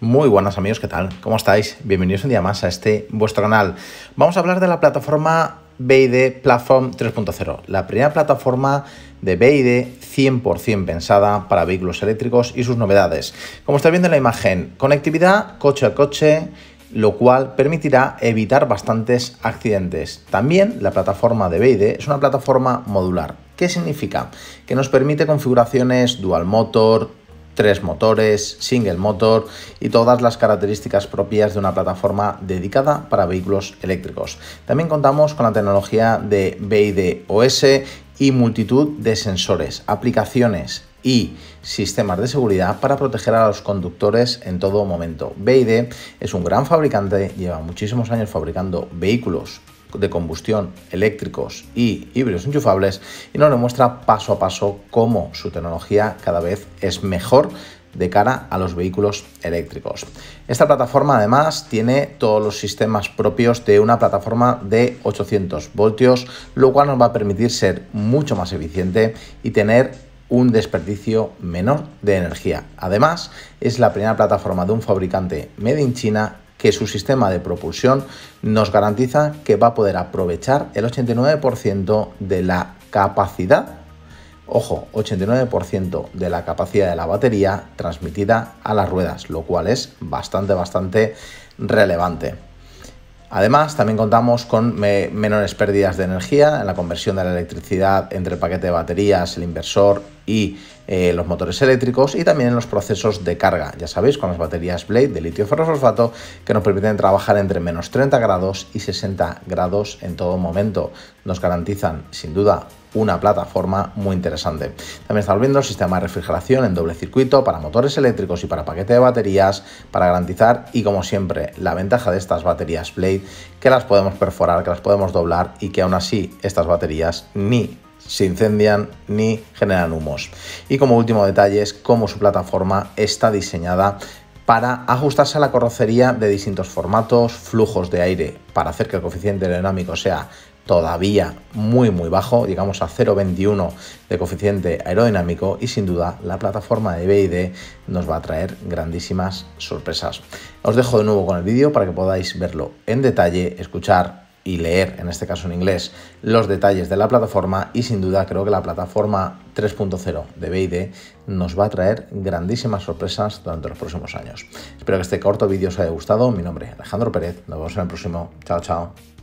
Muy buenas amigos, ¿qué tal? ¿Cómo estáis? Bienvenidos un día más a este vuestro canal. Vamos a hablar de la plataforma BID Platform 3.0, la primera plataforma de BID 100% pensada para vehículos eléctricos y sus novedades. Como estáis viendo en la imagen, conectividad coche a coche, lo cual permitirá evitar bastantes accidentes. También la plataforma de BID es una plataforma modular. ¿Qué significa? Que nos permite configuraciones dual motor, tres motores, single motor y todas las características propias de una plataforma dedicada para vehículos eléctricos. También contamos con la tecnología de OS y multitud de sensores, aplicaciones y sistemas de seguridad para proteger a los conductores en todo momento. BID es un gran fabricante, lleva muchísimos años fabricando vehículos de combustión eléctricos y híbridos enchufables y nos demuestra paso a paso cómo su tecnología cada vez es mejor de cara a los vehículos eléctricos. Esta plataforma además tiene todos los sistemas propios de una plataforma de 800 voltios, lo cual nos va a permitir ser mucho más eficiente y tener un desperdicio menor de energía. Además, es la primera plataforma de un fabricante made in China que su sistema de propulsión nos garantiza que va a poder aprovechar el 89% de la capacidad, ojo, 89% de la capacidad de la batería transmitida a las ruedas, lo cual es bastante, bastante relevante. Además, también contamos con menores pérdidas de energía en la conversión de la electricidad entre el paquete de baterías, el inversor y eh, los motores eléctricos y también en los procesos de carga, ya sabéis, con las baterías Blade de litio ferrofosfato que nos permiten trabajar entre menos 30 grados y 60 grados en todo momento. Nos garantizan, sin duda, una plataforma muy interesante. También está volviendo el sistema de refrigeración en doble circuito para motores eléctricos y para paquete de baterías para garantizar y como siempre la ventaja de estas baterías Blade que las podemos perforar, que las podemos doblar y que aún así estas baterías ni se incendian ni generan humos. Y como último detalle es cómo su plataforma está diseñada para ajustarse a la carrocería de distintos formatos, flujos de aire, para hacer que el coeficiente aerodinámico sea todavía muy muy bajo, llegamos a 0,21 de coeficiente aerodinámico y sin duda la plataforma de BID nos va a traer grandísimas sorpresas. Os dejo de nuevo con el vídeo para que podáis verlo en detalle, escuchar y leer, en este caso en inglés, los detalles de la plataforma y sin duda creo que la plataforma 3.0 de BID nos va a traer grandísimas sorpresas durante los próximos años. Espero que este corto vídeo os haya gustado. Mi nombre es Alejandro Pérez. Nos vemos en el próximo. Chao, chao.